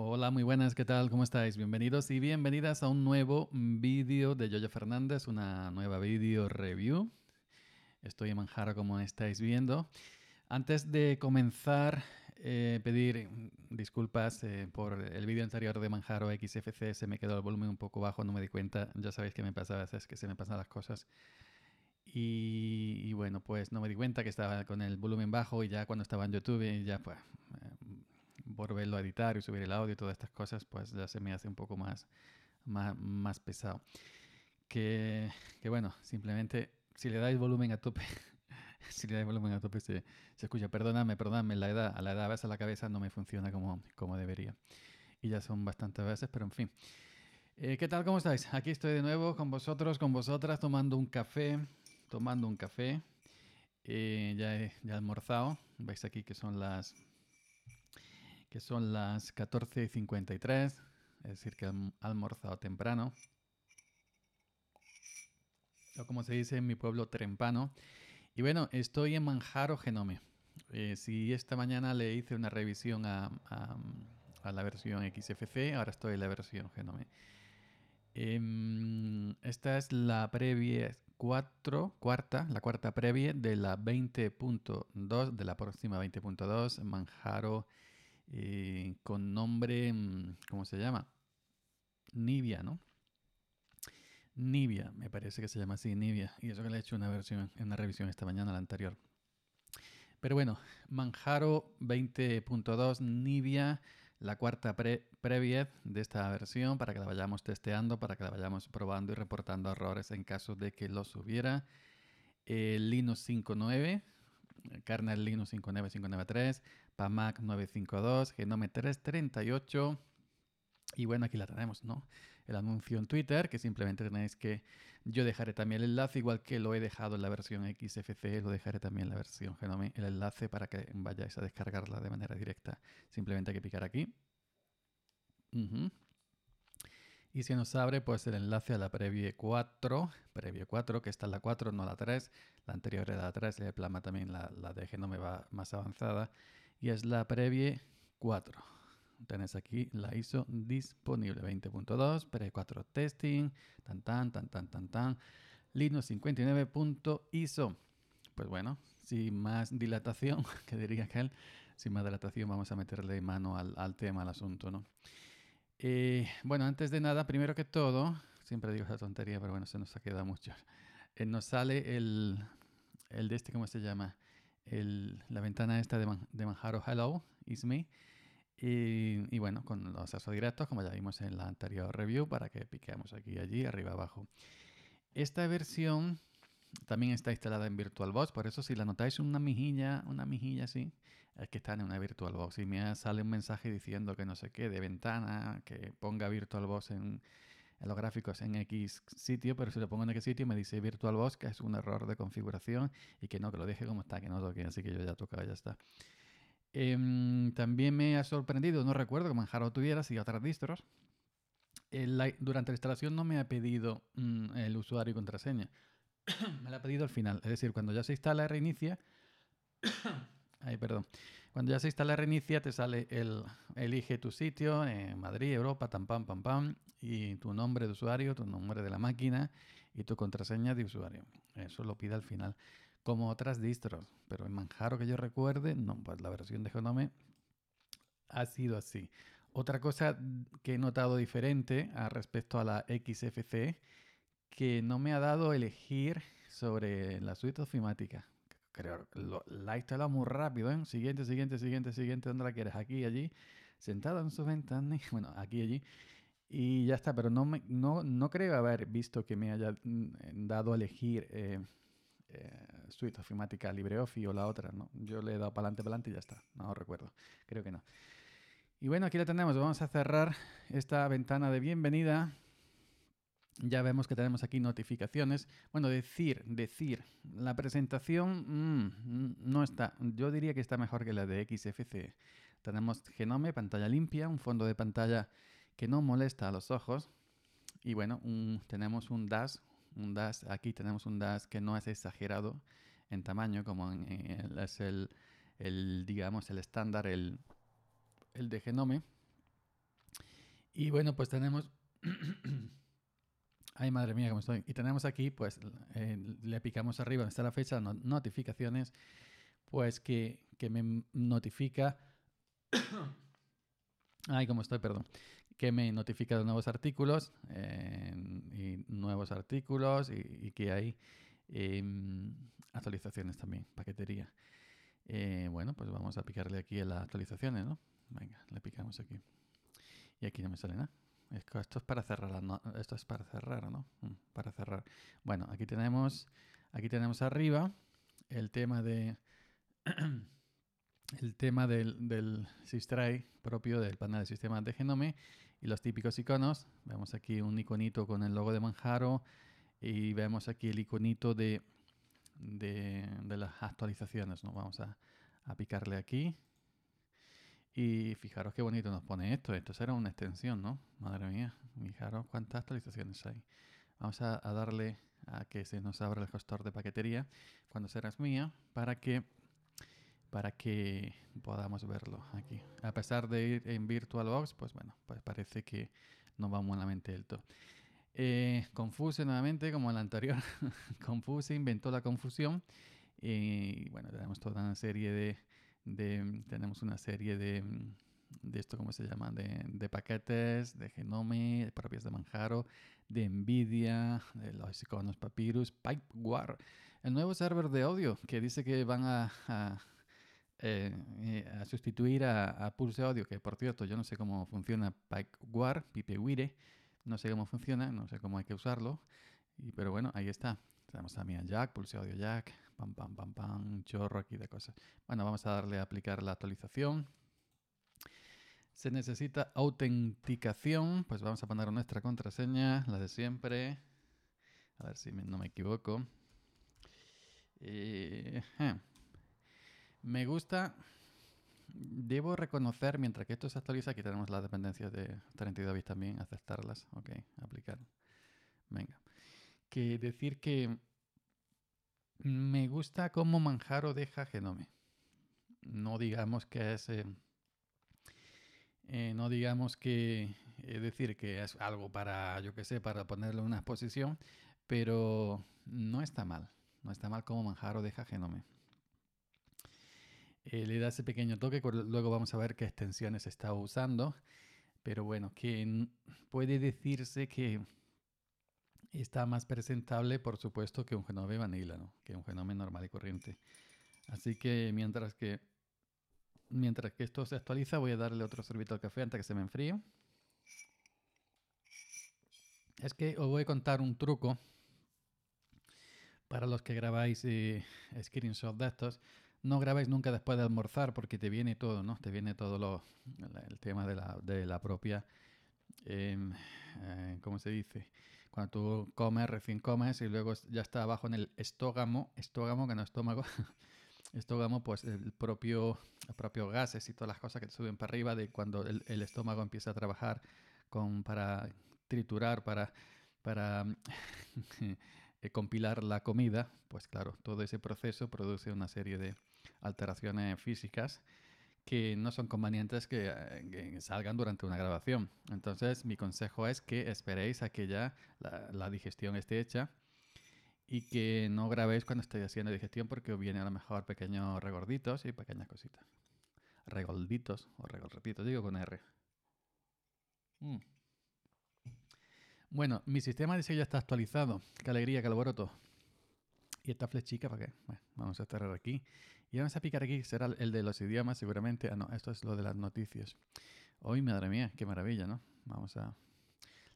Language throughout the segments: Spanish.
Hola, muy buenas, ¿qué tal? ¿Cómo estáis? Bienvenidos y bienvenidas a un nuevo vídeo de Yoyo Fernández, una nueva vídeo review. Estoy en Manjaro como estáis viendo. Antes de comenzar, eh, pedir disculpas eh, por el vídeo anterior de Manjaro XFC, se me quedó el volumen un poco bajo, no me di cuenta, ya sabéis que me pasa a que se me pasan las cosas. Y, bueno, pues no me di cuenta que estaba con el volumen bajo y ya cuando estaba en YouTube ya pues eh, volverlo a editar y subir el audio y todas estas cosas, pues ya se me hace un poco más, más, más pesado. Que, que, bueno, simplemente si le dais volumen a tope, si le dais volumen a tope se, se escucha. Perdóname, perdóname, la edad, a la edad a veces la cabeza no me funciona como, como debería. Y ya son bastantes veces, pero en fin. Eh, ¿Qué tal? ¿Cómo estáis? Aquí estoy de nuevo con vosotros, con vosotras, tomando un café, tomando un café. Eh, ya, he, ya he almorzado. Veis aquí que son las que son las 14.53, es decir, que han almorzado temprano. O como se dice en mi pueblo, trempano. Y bueno, estoy en Manjaro Genome. Eh, si esta mañana le hice una revisión a, la versión XFC, ahora estoy en la versión Genome. Em, esta es la previa 4, cuarta, la cuarta previa de la 20.2, de la próxima 20.2, Manjaro eh, con nombre, mm, ¿cómo se llama? Nivia, ¿no? Nivia, me parece que se llama así, Nivia. Y eso que le he hecho una versión, una revisión esta mañana, la anterior. Pero bueno, Manjaro 20.2, Nivia, la cuarta pre previa de esta versión para que la vayamos testeando, para que la vayamos probando y reportando errores en caso de que los hubiera. Eh, Linux 5.9, kernel Linux 5.9, 5.9.3, PAMAC 952, Genome 338. Y bueno, aquí la tenemos, ¿no? El anuncio en Twitter, que simplemente tenéis que yo dejaré también el enlace, igual que lo he dejado en la versión XFC lo dejaré también en la versión Genome, el enlace para que vayáis a descargarla de manera directa. Simplemente hay que picar aquí. Y si nos abre pues el enlace a la Previe 4, Previe 4, que está en la 4, no la 3. La anterior era la 3, el Plama también, la, la de Genome va más avanzada y es la Previe 4. Tenés aquí la ISO disponible 20.2, pre 4 Testing, tan tan tan tan tan tan, Linux 59.ISO. Pues bueno, sin más dilatación, que diría aquel, sin más dilatación vamos a meterle mano al, tema, al asunto, ¿no? Eh, bueno, antes de nada, primero que todo, siempre digo esa tontería, pero bueno, se nos ha quedado mucho. Eh, nos sale el, el de este, ¿cómo se llama? la ventana esta de, Manjaro Hello, Is Me. Y, bueno, con los accesos directos, como ya vimos en la anterior review, para que piquemos aquí y allí, arriba abajo. Esta versión también está instalada en VirtualBox, por eso si la notáis una mijilla, una mijilla así, es que está en una VirtualBox. Y me sale un mensaje diciendo que no sé qué, de ventana, que ponga VirtualBox en, los gráficos en X sitio, pero si lo pongo en X sitio me dice VirtualBox que es un error de configuración y que no, que lo deje como está, que no toque, así que yo ya tocaba ya está. Em, también me ha sorprendido, no recuerdo que Manjaro tuviera, si otras distros. durante la instalación no me ha pedido mm, el usuario y contraseña. me la ha pedido al final. Es decir, cuando ya se instala, reinicia. Ay, perdón. Cuando ya se instala Reinicia, te sale el elige tu sitio, en Madrid, Europa, tam, pam, pam, pam, y tu nombre de usuario, tu nombre de la máquina y tu contraseña de usuario. Eso lo pide al final, como otras distros. Pero en Manjaro que yo recuerde, no, pues la versión de Genome ha sido así. Otra cosa que he notado diferente a ah, respecto a la XFC, que no me ha dado elegir sobre la suite ofimática creo, lo, he instalado muy rápido, ¿eh? Siguiente, siguiente, siguiente, siguiente, ¿dónde la quieres? Aquí, allí, sentado en su ventana bueno, aquí, allí. Y ya está, pero no, me, no, no creo haber visto que me haya mm, dado a elegir eh, eh, Suite Ofimática LibreOffice o la otra, Yo le he dado para adelante, para adelante y ya está, no recuerdo, creo que no. Y bueno, aquí la tenemos, vamos a cerrar esta ventana de bienvenida ya vemos que tenemos aquí notificaciones. Bueno, decir, decir, la presentación mm, mm, no está. Yo diría que está mejor que la de XFC. Tenemos genome, pantalla limpia, un fondo de pantalla que no molesta a los ojos. Y bueno, tenemos un dash, un aquí tenemos un dash que no es exagerado en tamaño, como es el, el, digamos, el estándar, el, el de genome. Y bueno, pues tenemos... Ay, madre mía, cómo estoy. Y tenemos aquí, pues, le picamos arriba, donde está la fecha, notificaciones, pues que, me notifica... Ay, cómo estoy, perdón. Que me notifica de nuevos artículos, y nuevos artículos, y, que hay em, actualizaciones también, paquetería. Eh, bueno, pues vamos a picarle aquí a las actualizaciones, ¿no? Venga, le picamos aquí. Y aquí no me sale nada esto es para cerrar, ¿no? Esto es para cerrar, Para cerrar. Bueno, aquí tenemos, aquí tenemos arriba el tema de el tema del, del SysTry propio del panel de sistemas de Genome y los típicos iconos. Vemos aquí un iconito con el logo de Manjaro y vemos aquí el iconito de, las actualizaciones. Vamos a, a picarle aquí y fijaros qué bonito nos pone esto. Esto será una extensión, ¿no? Madre mía. Fijaros cuántas actualizaciones hay. Vamos a, darle a que se nos abra el gestor de paquetería cuando serás mía para que para que podamos verlo aquí. A pesar de ir en VirtualBox, pues bueno, pues parece que no va mente del todo. Eh, Confuse nuevamente, como el la anterior, Confuse inventó la confusión. Y bueno, tenemos toda una serie de Mm, tenemos una serie de, mm, de esto, ¿cómo se llama? De, de paquetes, de Genome, de propias de Manjaro, de NVIDIA, de los iconos Papyrus, war el nuevo server de audio que dice que van a, eh, eh, sustituir a, Pulse Audio, que por cierto yo no sé cómo funciona War, Pipewire, no sé cómo funciona, no sé cómo hay que usarlo, pero bueno, ahí está. Tenemos a también Jack, pulse audio Jack, pam, pam, pam, pam, chorro aquí de cosas. Bueno, vamos a darle a aplicar la actualización. Se necesita autenticación, pues vamos a poner nuestra contraseña, la de siempre. A ver si no me equivoco. Eh, eh. Me gusta. Debo reconocer, mientras que esto se actualiza, aquí tenemos las dependencias de 32 bits también, aceptarlas. Ok, aplicar. Venga que decir que me gusta cómo Manjaro deja Genome. No digamos que es... Eh, eh, no digamos que... Es eh, decir, que es algo para, yo qué sé, para ponerle una exposición, pero no está mal. No está mal cómo Manjaro deja Genome. le da ese pequeño toque, luego vamos a ver qué extensiones está usando. Pero bueno, que puede decirse que y está más presentable, por supuesto, que un genome vanilla, ¿no? que un genome normal y corriente. Así que mientras que mientras que esto se actualiza, voy a darle otro sorbito al café antes que se me enfríe. Es que os voy a contar un truco para los que grabáis eh, screenshot de estos. No grabáis nunca después de almorzar porque te viene todo, ¿no? Te viene todo el tema de la, propia, em, eh, ¿cómo se dice? Cuando tú comes, recién comes y luego ya está abajo en el estógamo, estógamo que no estómago, estógamo pues el propio, gases y todas las cosas que suben para arriba de cuando el, estómago empieza a trabajar para triturar, para eh, compilar la comida, pues claro, todo ese proceso produce una serie de alteraciones físicas que no son convenientes eh, que, salgan durante una grabación. Entonces mi consejo es que esperéis a que ya la, digestión esté hecha y que no grabéis cuando estéis haciendo digestión porque os vienen a lo mejor pequeños regorditos y pequeñas cositas. Regolditos o regorditos, digo con R. Mm. Bueno, mi sistema de ya está actualizado. Qué alegría, qué alboroto y esta flechica para que, vamos a cerrar aquí. Y vamos a picar aquí, será el de los idiomas seguramente. Ah, no, esto es lo de las noticias. Hoy, madre mía, qué maravilla, ¿no? Vamos a...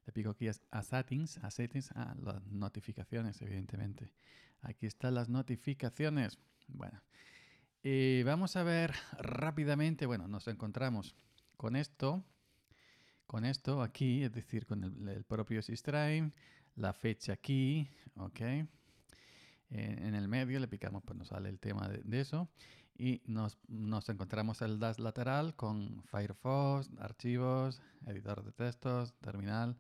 Le pico aquí a settings, a settings, a ah, las notificaciones, evidentemente. Aquí están las notificaciones. Bueno, y vamos a ver rápidamente, bueno, nos encontramos con esto, con esto aquí, es decir, con el, propio Stream, la fecha aquí, ok en el medio, le picamos, pues nos sale el tema de, eso. Y nos, encontramos el das lateral con Firefox, archivos, editor de textos, terminal,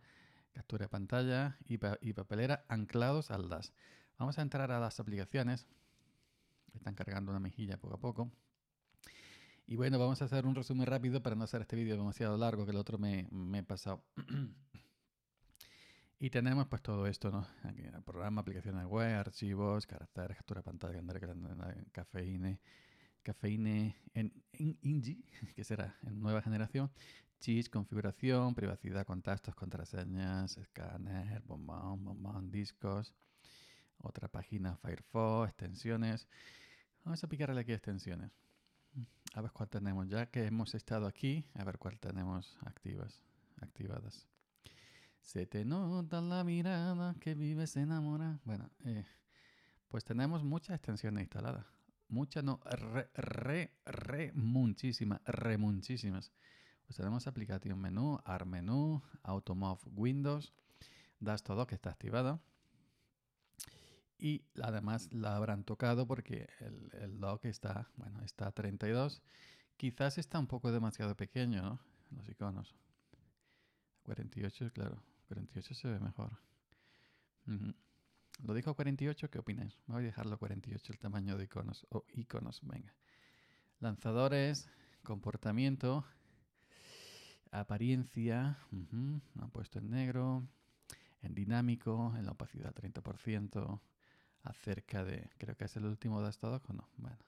captura de pantalla y, papelera anclados al das. Vamos a entrar a las aplicaciones. Están cargando una mejilla poco a poco. Y bueno, vamos a hacer un resumen rápido para no hacer este vídeo demasiado largo, que el otro me, me he pasado. Y tenemos pues todo esto, ¿no? Aquí en el programa, aplicaciones web, archivos, caracteres, captura pantalla, cafeíne cafeína, cafeína en, en que será en nueva generación, chis, configuración, privacidad, contactos, contraseñas, escáner, bombón, bombón, discos, otra página, Firefox, extensiones. Vamos a picarle aquí extensiones. A ver cuál tenemos, ya que hemos estado aquí, a ver cuál tenemos activas, activadas. Se te nota la mirada que vives enamorada. Bueno, eh, pues tenemos muchas extensiones instaladas. Muchas, no, re, re, re, muchísimas, re, muchísimas. Pues tenemos aplicación menú, AR menú, Automove Windows, todo que está activado. Y además la habrán tocado porque el, el dock está, bueno, está a 32. Quizás está un poco demasiado pequeño, ¿no? Los iconos. 48, claro. 48 se ve mejor. Lo dijo 48, ¿qué opináis? voy a dejarlo 48, el tamaño de iconos o iconos, venga. Lanzadores, comportamiento, apariencia, han puesto en negro, en dinámico, en la opacidad 30%, acerca de, creo que es el último de o no, bueno.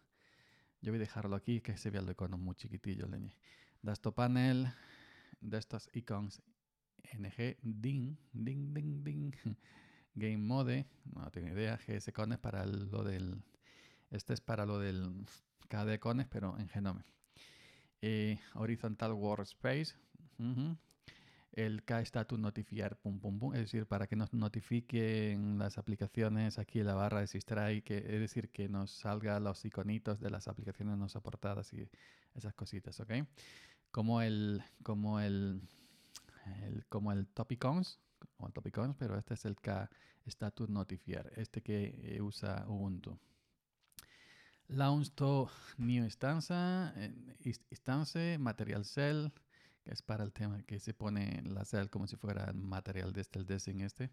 Yo voy a dejarlo aquí, que se vea el icono muy chiquitillo, leñe. Dasto panel, de estos icons ng ding, ding, ding, ding, game mode, no tengo idea, gs es para lo del, este es para lo del KD cones, pero en genome. Eh, horizontal workspace, El k el kstatus notificar, pum, pum, pum, es decir, para que nos notifiquen las aplicaciones aquí en la barra de Sistray, que, es decir, que nos salgan los iconitos de las aplicaciones no aportadas. y esas cositas, ¿ok? Como el, como el, como el Topicons, Topicons, pero este es el K Status Notifier, este que eh, usa Ubuntu. Launch to New Instance, Material Cell, que es para el tema que se pone la cell como si fuera material de este, el design este,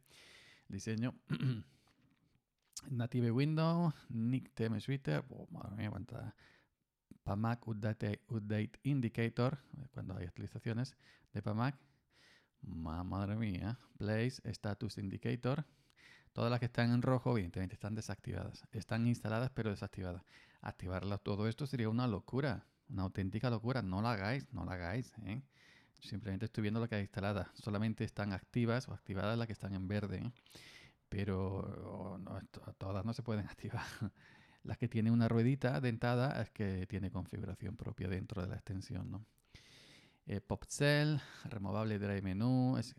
diseño. Native Window, Nick Theme Suite, oh, PAMAC Update, Update Indicator, cuando hay actualizaciones de PAMAC, madre mía, Place Status Indicator. Todas las que están en rojo, evidentemente, están desactivadas. Están instaladas, pero desactivadas. Activarlas todo esto sería una locura, una auténtica locura. No la hagáis, no la hagáis. ¿eh? Simplemente estoy viendo la que hay instaladas. Solamente están activas o activadas las que están en verde. ¿eh? Pero oh, todas no se pueden activar. Las que tienen una ruedita dentada es que tiene configuración propia dentro de la extensión, ¿no? eh, PopCell, removable Drive Menu. Pues,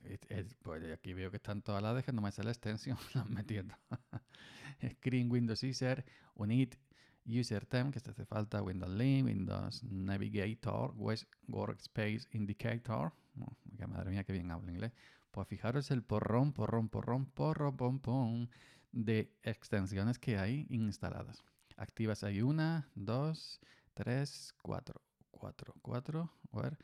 aquí veo que están todas las, dejas, no me la extensión, las metiendo. Screen Windows User, Unit, User Temp, que se hace falta, Windows Link, Windows Navigator, Workspace Indicator. madre mía, que bien hablo inglés. Pues fijaros el porrón, porrón, porrón, porrón, pom, pom de extensiones que hay instaladas. Activas hay una, dos, tres, cuatro, cuatro, cuatro. A ver,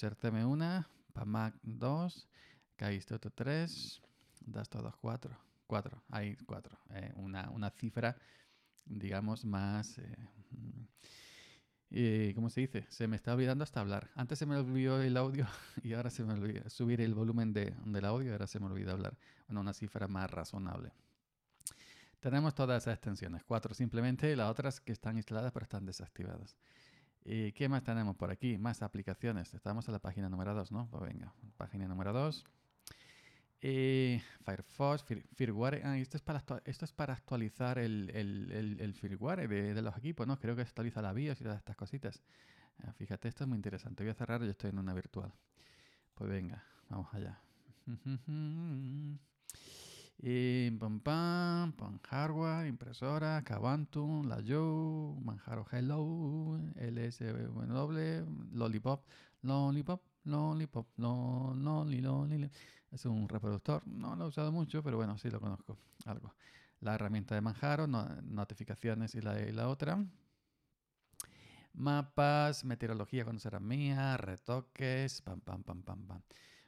tm una, Pamac 2, Caistoto 3, das todos 4. 4, hay 4. una, cifra, digamos, más... Eh, mm, eh, ¿Cómo se dice? Se me está olvidando hasta hablar. Antes se me olvidó el audio y ahora se me olvidó subir el volumen del audio ahora se me olvida hablar. Bueno, una cifra más razonable. Tenemos todas esas extensiones, cuatro simplemente, las otras que están instaladas pero están desactivadas qué más tenemos por aquí? Más aplicaciones. Estamos en la página número 2, ¿no? Pues venga, página número 2. Firefox, Firmware. Ah, esto, es para esto es para actualizar el, el, firmware de, los equipos, ¿no? Creo que actualiza la BIOS y todas estas cositas. Ah, fíjate, esto es muy interesante. Voy a cerrar, yo estoy en una virtual. Pues venga, vamos allá. y pam, pam, hardware impresora, Kabantum, La You, Manjaro Hello, LSW, Lollipop, Lollipop, Lollipop, no, no Es un reproductor, no lo he usado mucho, pero bueno, sí lo conozco, algo. La herramienta de Manjaro, notificaciones y la, y la otra. Mapas, meteorología cuando será mía, retoques, pam, pam, pam, pam, pam.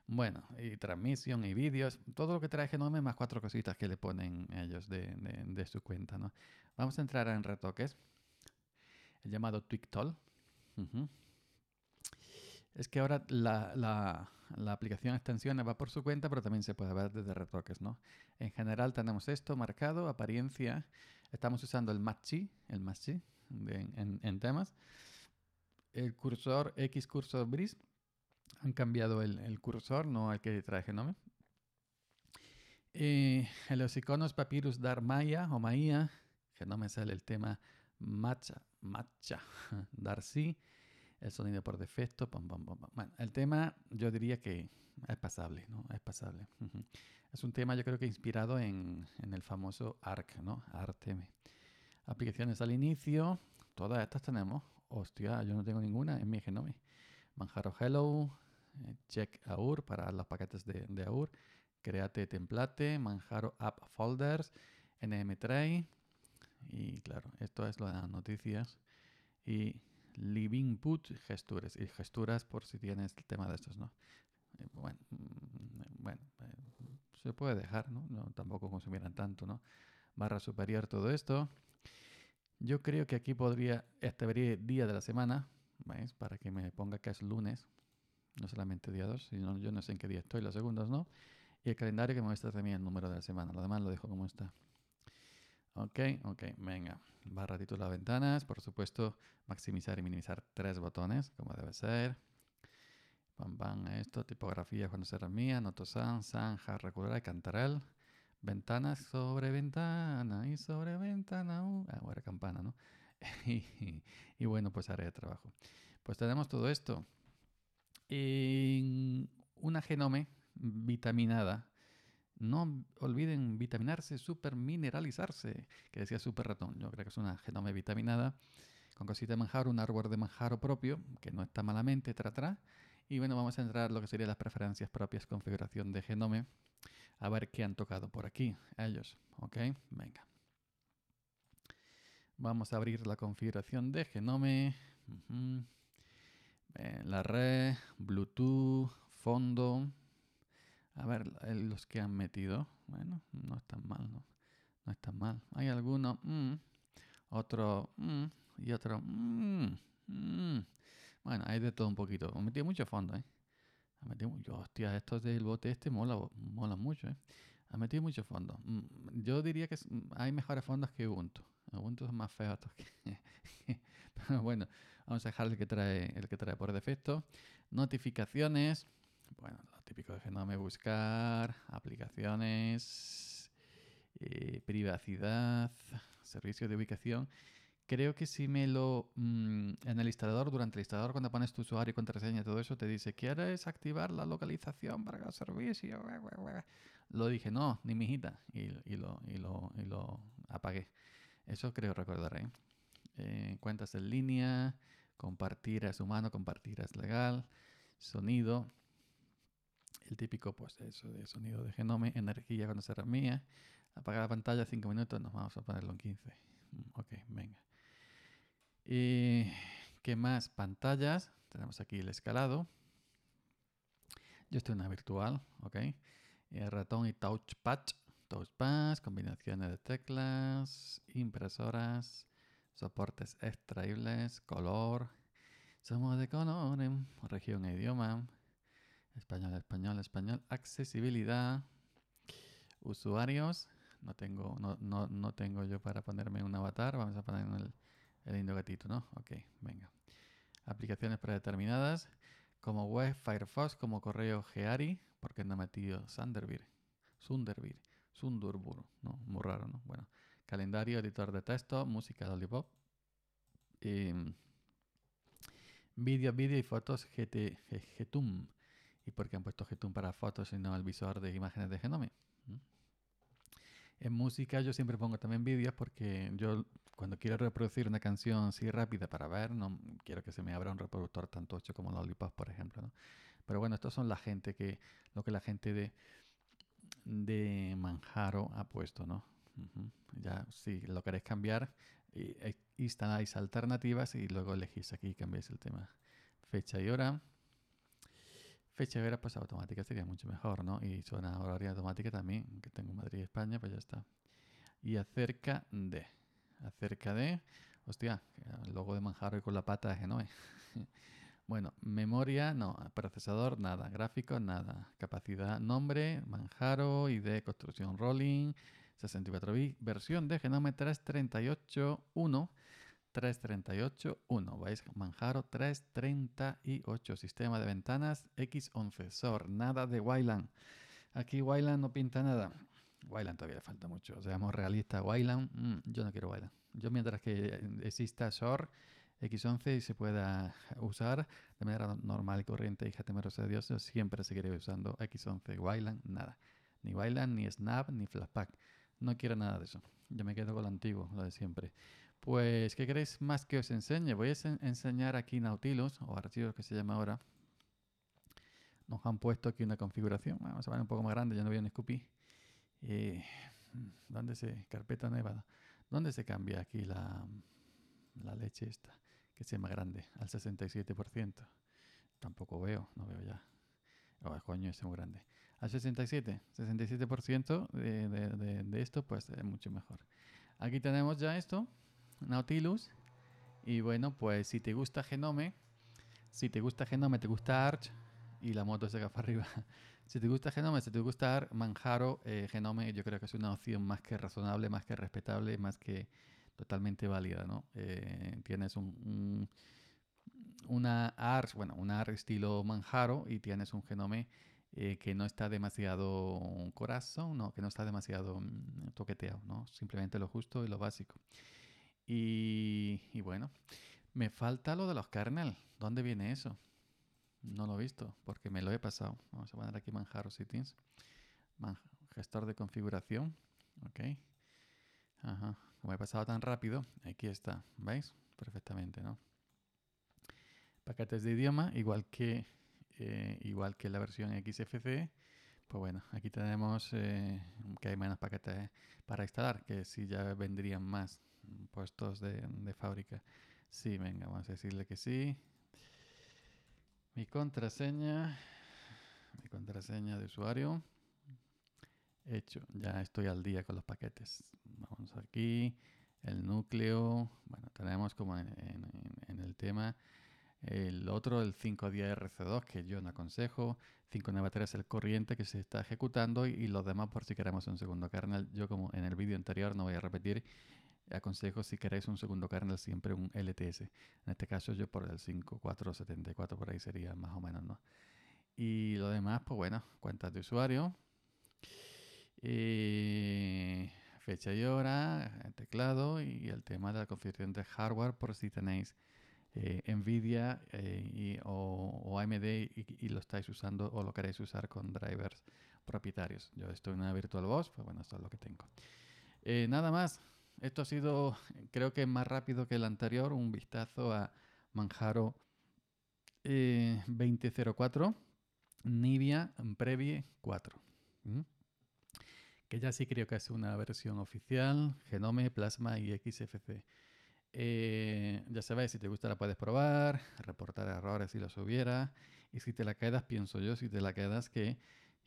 Bueno, y transmisión y vídeos, todo lo que trae Genome más cuatro cositas que le ponen ellos de, su cuenta, ¿no? Vamos a entrar en retoques, el llamado Twictol. Es que ahora la, la, aplicación extensiones va por su cuenta, pero también se puede ver desde retoques, ¿no? En general tenemos esto marcado, apariencia. Estamos usando el matchy el matchi en, temas. El cursor X cursor bris han cambiado el, cursor, no hay que traer genome. Eh, en los iconos Papyrus Darmaya o Maya, que no me sale el tema macha, Matcha, sí el sonido por defecto, Bueno, el tema yo diría que es pasable, ¿no? Es pasable. Es un tema yo creo que inspirado en, el famoso ARC, ¿no? ARTM. Aplicaciones al inicio, todas estas tenemos. Hostia, yo no tengo ninguna en mi genome. Manjaro Hello, eh, Check AUR para los paquetes de, AUR, Create Template, Manjaro App Folders, NM Y claro, esto es lo de las noticias. Y Living Put gestures Y gesturas por si tienes el tema de estos, ¿no? Eh, bueno, mm, bueno eh, se puede dejar, ¿no? Tampoco consumirán tanto, ¿no? Barra superior todo esto. Yo creo que aquí podría, este día de la semana, ¿veis? Para que me ponga que es lunes, no solamente día 2, sino yo no sé en qué día estoy, los segundos no. Y el calendario que me muestra también el número de la semana. Lo demás lo dejo como está. Ok, ok, venga. Barra título las ventanas. Por supuesto, maximizar y minimizar tres botones, como debe ser. Pam, pam, esto. Tipografía, cuando será mía. Noto san, zanja, y cantarel. Ventanas sobre ventana y sobre ventana. Uh, ahora campana, ¿no? y, bueno, pues haré de trabajo. Pues tenemos todo esto. En una genome vitaminada. No olviden vitaminarse, super mineralizarse. que decía super ratón. Yo creo que es una genome vitaminada con cosita de manjaro, un árbol de manjaro propio, que no está malamente, tra, Y bueno, vamos a entrar a lo que serían las preferencias propias, configuración de genome, a ver qué han tocado por aquí ellos. ¿Ok? Venga. Vamos a abrir la configuración de Genome. Eh, la red, Bluetooth, fondo. A ver, eh, los que han metido. Bueno, no están mal, ¿no? No están mal. Hay algunos. Mm. otro. Mm. y otro. Mm. bueno, hay de todo un poquito. ha metido mucho fondo, ¿eh? Ha metido mucho. Hostia, estos del bote este mola, mola mucho, ¿eh? Ha metido mucho fondo. Yo diría que hay mejores fondos que Ubuntu. Algunos son más feos Pero bueno, vamos a dejar el que trae, el que trae por defecto. Notificaciones. Bueno, lo típico de me buscar. Aplicaciones. Eh, privacidad. Servicio de ubicación. Creo que si me lo. Mm, en el instalador, durante el instalador, cuando pones tu usuario y contraseña y todo eso, te dice: ¿Quieres activar la localización para el servicio? Lo dije, no, ni mijita. Y, lo, y, y lo apagué. Eso creo recordar. Eh, cuentas en línea, compartir es humano, compartir es legal, sonido, el típico pues eso de sonido de genome, energía cuando se mía, apagar la pantalla 5 minutos, nos vamos a ponerlo en 15. Mm, ok, venga. ¿Qué más? Pantallas, tenemos aquí el escalado. Yo estoy en una virtual, ok. El eh, ratón y touchpad touchpads, combinaciones de teclas, impresoras, soportes extraíbles, color, somos de color, región e idioma, español, español, español, accesibilidad, usuarios, no tengo, no, no, tengo yo para ponerme un avatar, vamos a poner el, el lindo gatito, ¿no? Ok, venga. Aplicaciones predeterminadas, como web, Firefox, como correo Geari, porque no metido Thunderbird, Sunderbird Sundurbur, ¿no? Muy raro, ¿no? Bueno, calendario, editor de texto, música Lollipop. Eh, em, vídeo, vídeo y fotos GT, Getum. ¿Y por qué han puesto Getum para fotos y no el visor de imágenes de Genome? ¿Mm? En música yo siempre pongo también vídeos porque yo cuando quiero reproducir una canción así rápida para ver, no quiero que se me abra un reproductor tanto hecho como Lollipop, por ejemplo. ¿no? Pero bueno, estos son la gente que, lo que la gente de de Manjaro ha puesto, ¿no? Ya, si lo queréis cambiar, eh, instaláis alternativas y luego elegís aquí y cambiáis el tema. Fecha y hora. Fecha y hora, pues automática sería mucho mejor, ¿no? Y suena horaria automática también, que tengo Madrid y España, pues ya está. Y acerca de. Acerca de. Hostia, el logo de Manjaro y con la pata de ¿eh? enorme. Bueno, memoria, no. Procesador, nada. Gráfico, nada. Capacidad, nombre, Manjaro, ID, construcción Rolling, 64 bits. Versión de Genome 338.1. 338.1, vais Manjaro 338, sistema de ventanas X11, SOR, nada de Wayland. Aquí Wayland no pinta nada. Wayland todavía falta mucho, seamos realistas, Wayland, mm, yo no quiero Wayland. Yo mientras que eh, exista SOR, X11 y se pueda usar de manera normal, corriente y temerosa de Dios, yo siempre seguiré usando X11 Wayland, nada. Ni Wayland, ni Snap, ni Flashback. No quiero nada de eso. Yo me quedo con lo antiguo, lo de siempre. Pues, ¿qué queréis más que os enseñe? Voy a enseñar aquí Nautilus, o Archivos que se llama ahora. Nos han puesto aquí una configuración. Vamos a ver un poco más grande, ya no voy a Scoopy. Eh, ¿Dónde se...? Carpeta nevada ¿Dónde se cambia aquí la, la leche esta? que sea más grande, al 67%. Tampoco veo, no veo ya. Oh, coño, es muy grande. Al 67, 67% de, de, de, esto, pues es mucho mejor. Aquí tenemos ya esto, Nautilus. Y bueno, pues si te gusta Genome, si te gusta Genome, te gusta Arch y la moto se gafa arriba. si te gusta Genome, si te gusta Arch, Manjaro, eh, Genome, yo creo que es una opción más que razonable, más que respetable, más que totalmente válida, ¿no? Eh, tienes un, una ARS, bueno, un ARS estilo Manjaro y tienes un genome eh, que no está demasiado corazón, no, que no está demasiado mm, toqueteado, ¿no? Simplemente lo justo y lo básico. Y, bueno, me falta lo de los kernel. ¿Dónde viene eso? No lo he visto porque me lo he pasado. Vamos a poner aquí Manjaro Settings. gestor de configuración. Ok. Ajá como he pasado tan rápido, aquí está, ¿veis? Perfectamente, ¿no? Paquetes de idioma, igual que, eh, igual que la versión XFC, pues bueno, aquí tenemos eh, que hay menos paquetes para instalar, que si ya vendrían más puestos de fábrica. Sí, venga, vamos a decirle que sí. Mi contraseña, mi contraseña de usuario hecho, ya estoy al día con los paquetes. Vamos aquí, el núcleo, bueno, tenemos como en, el tema el otro, el 510RC2, que yo no aconsejo. 593 el corriente que se está ejecutando y, los demás por si queremos un segundo kernel. Yo como en el vídeo anterior no voy a repetir, aconsejo si queréis un segundo kernel siempre un LTS. En este caso yo por el 5474 por ahí sería más o menos, ¿no? Y lo demás, pues bueno, cuentas de usuario, y fecha y hora, teclado y el tema de la configuración de hardware por si tenéis eh, NVIDIA eh, o, AMD y, lo estáis usando o lo queréis usar con drivers propietarios. Yo estoy en una virtual VirtualBox, pues bueno, esto es lo que tengo. Eh, nada más, esto ha sido creo que más rápido que el anterior, un vistazo a Manjaro 2004, Nibia Previe 4 ella sí creo que es una versión oficial, Genome, Plasma y XFC. Eh, ya sabéis si te gusta la puedes probar, reportar errores si los hubiera, y si te la quedas, pienso yo, si te la quedas que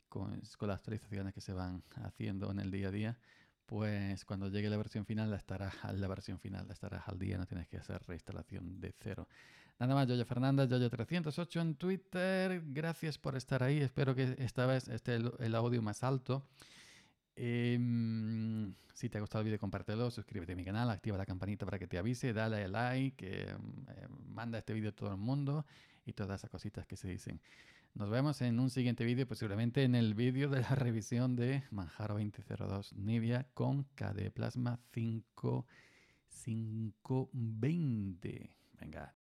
con, las actualizaciones que se van haciendo en el día a día, pues cuando llegue la versión final la estarás la versión final, al día, no tienes que hacer reinstalación de cero. Nada más, Yoyo Fernanda, Yoyo308 en Twitter, gracias por estar ahí, espero que esta vez esté el audio más alto Em, si te ha gustado el vídeo compártelo, suscríbete a mi canal, activa la campanita para que te avise, dale el like, em, em, manda este vídeo a todo el mundo y todas esas cositas que se dicen. Nos vemos en un siguiente vídeo posiblemente en el vídeo de la revisión de Manjaro 2002 Nivea con KD Plasma 5520 Venga.